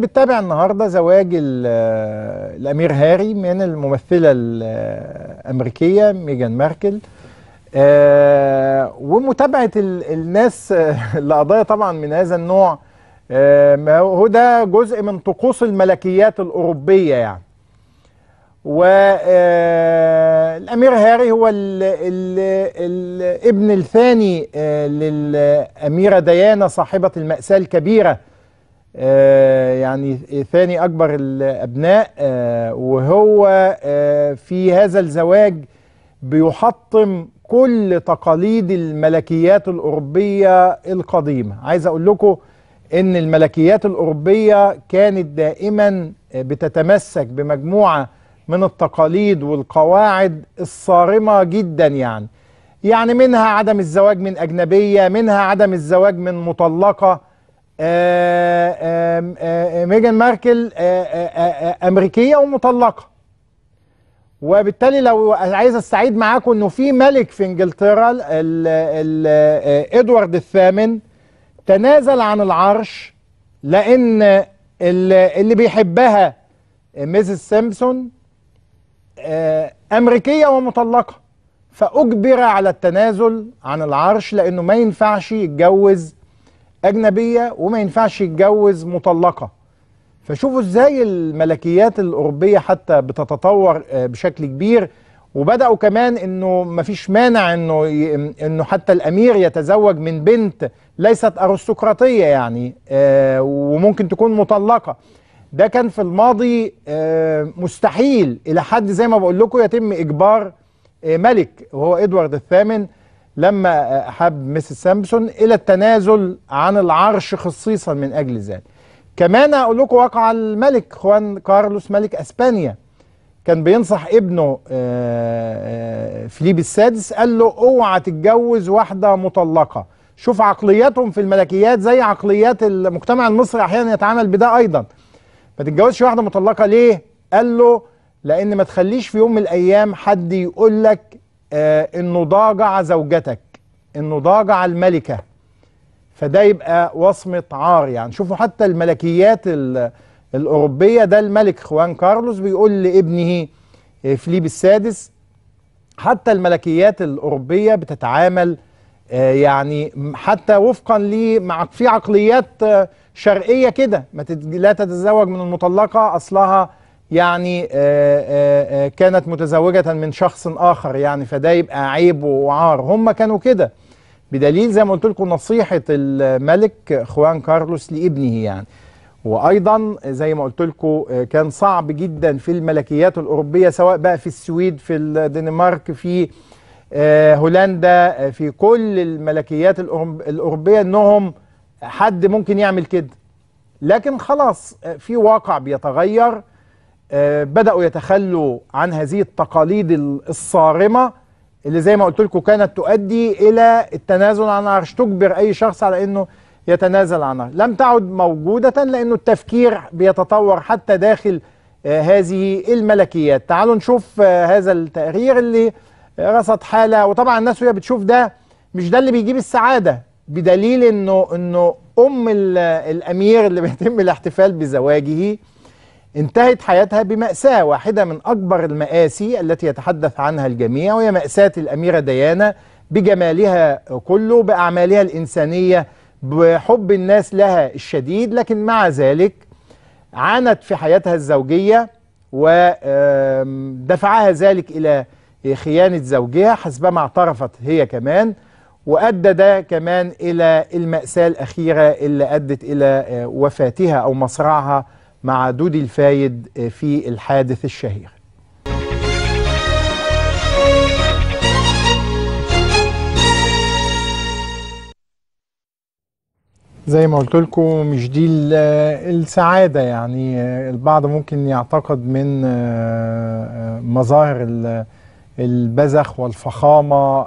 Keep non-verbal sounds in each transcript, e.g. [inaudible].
بتتابع النهارده زواج الامير هاري من الممثله الامريكيه ميجان ماركل آه، ومتابعه الناس [laughs] لقضايا طبعا من هذا النوع آه، هو ده جزء من طقوس الملكيات الاوروبيه يعني والامير آه، هاري هو الـ الـ الابن الثاني للاميره ديانا صاحبه الماساه الكبيره آه، يعني ثاني أكبر الأبناء آه، وهو آه، في هذا الزواج بيحطم كل تقاليد الملكيات الأوروبية القديمة عايز أقول لكم أن الملكيات الأوروبية كانت دائما بتتمسك بمجموعة من التقاليد والقواعد الصارمة جدا يعني يعني منها عدم الزواج من أجنبية منها عدم الزواج من مطلقة آه، آه، آه، ميجان ماركل امريكيه ومطلقه وبالتالي لو عايز استعيد معاكم انه في ملك في انجلترا ادوارد الثامن تنازل عن العرش لان اللي بيحبها ميسيس سيمبسون امريكيه ومطلقه فاجبر على التنازل عن العرش لانه ما ينفعش يتجوز أجنبية وما ينفعش يتجوز مطلقة فشوفوا إزاي الملكيات الأوروبية حتى بتتطور آه، بشكل كبير وبدأوا كمان إنه مفيش مانع إنه ي... إنه حتى الأمير يتزوج من بنت ليست أرستقراطية يعني آه وممكن تكون مطلقة ده كان في الماضي آه مستحيل إلى حد زي ما بقول لكم يتم إجبار آه ملك وهو إدوارد الثامن لما أحب ميسيس سامسون إلى التنازل عن العرش خصيصا من أجل ذلك كمان أقول لكم وقع الملك خوان كارلوس ملك أسبانيا كان بينصح ابنه آه، آه، فيليب السادس قال له اوعى تتجوز واحدة مطلقة شوف عقلياتهم في الملكيات زي عقليات المجتمع المصري أحيانا يتعامل بده أيضا ما تتجوزش واحدة مطلقة ليه؟ قال له لأن ما تخليش في يوم من الأيام حد يقول لك آه، انه ضاجع زوجتك انه ضاجع الملكه فده يبقى وصمه عار يعني شوفوا حتى الملكيات الاوروبيه ده الملك خوان كارلوس بيقول لابنه آه، فيليب السادس حتى الملكيات الاوروبيه بتتعامل آه، يعني حتى وفقا لي في عقليات شرقيه كده لا تتزوج من المطلقه اصلها يعني آه، آه، آه، كانت متزوجة من شخص آخر يعني فده يبقى عيب وعار هم كانوا كده بدليل زي ما قلت لكم نصيحة الملك خوان كارلوس لابنه يعني وأيضا زي ما قلت لكم كان صعب جدا في الملكيات الأوروبية سواء بقى في السويد في الدنمارك في هولندا في كل الملكيات الأوروبية أنهم حد ممكن يعمل كده لكن خلاص في واقع بيتغير آه، بدأوا يتخلوا عن هذه التقاليد الصارمة اللي زي ما قلت لكم كانت تؤدي إلى التنازل عن عرش تجبر أي شخص على أنه يتنازل عنها لم تعد موجودة لأنه التفكير بيتطور حتى داخل آه، هذه الملكيات تعالوا نشوف آه، هذا التقرير اللي رصد حالة وطبعا الناس وهي بتشوف ده مش ده اللي بيجيب السعادة بدليل أنه, إنه أم الأمير اللي بيتم الاحتفال بزواجه انتهت حياتها بمأساة واحدة من أكبر المآسي التي يتحدث عنها الجميع وهي مأساة الأميرة ديانا بجمالها كله بأعمالها الإنسانية بحب الناس لها الشديد لكن مع ذلك عانت في حياتها الزوجية ودفعها ذلك إلى خيانة زوجها حسبما اعترفت هي كمان وأدى ده كمان إلى المأساة الأخيرة اللي أدت إلى آه، وفاتها أو مصرعها مع دودي الفايد آه، في الحادث الشهير زي ما قلت لكم مش دي السعاده يعني آه، البعض ممكن يعتقد من آه، مظاهر البذخ والفخامه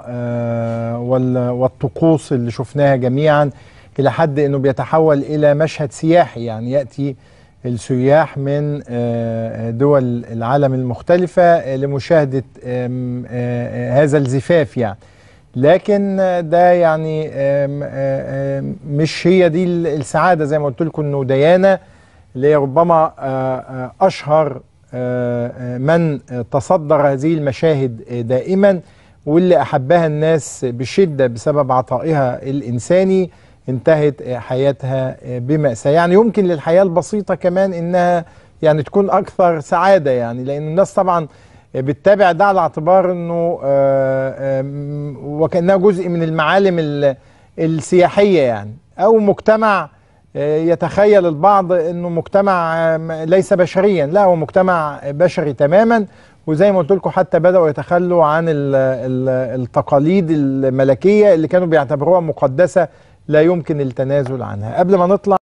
والطقوس اللي شفناها جميعا الى حد انه بيتحول الى مشهد سياحي يعني ياتي السياح من آه، دول العالم المختلفة آه، لمشاهدة آه، هذا الزفاف يعني لكن ده يعني مش هي دي السعادة زي ما قلت لكم انه ديانا اللي ربما أشهر من تصدر هذه المشاهد دائما واللي أحبها الناس بشدة بسبب عطائها الإنساني انتهت حياتها آه، بمأساة يعني يمكن للحياة البسيطة كمان انها يعني تكون اكثر سعادة يعني لان الناس طبعا آه، بتتابع ده على اعتبار انه آه، وكأنها جزء من المعالم السياحية يعني او مجتمع يتخيل البعض انه مجتمع ليس بشريا لا هو مجتمع بشري تماما وزي ما قلت لكم حتى بداوا يتخلوا عن التقاليد الملكيه اللي كانوا بيعتبروها مقدسه لا يمكن التنازل عنها قبل ما نطلع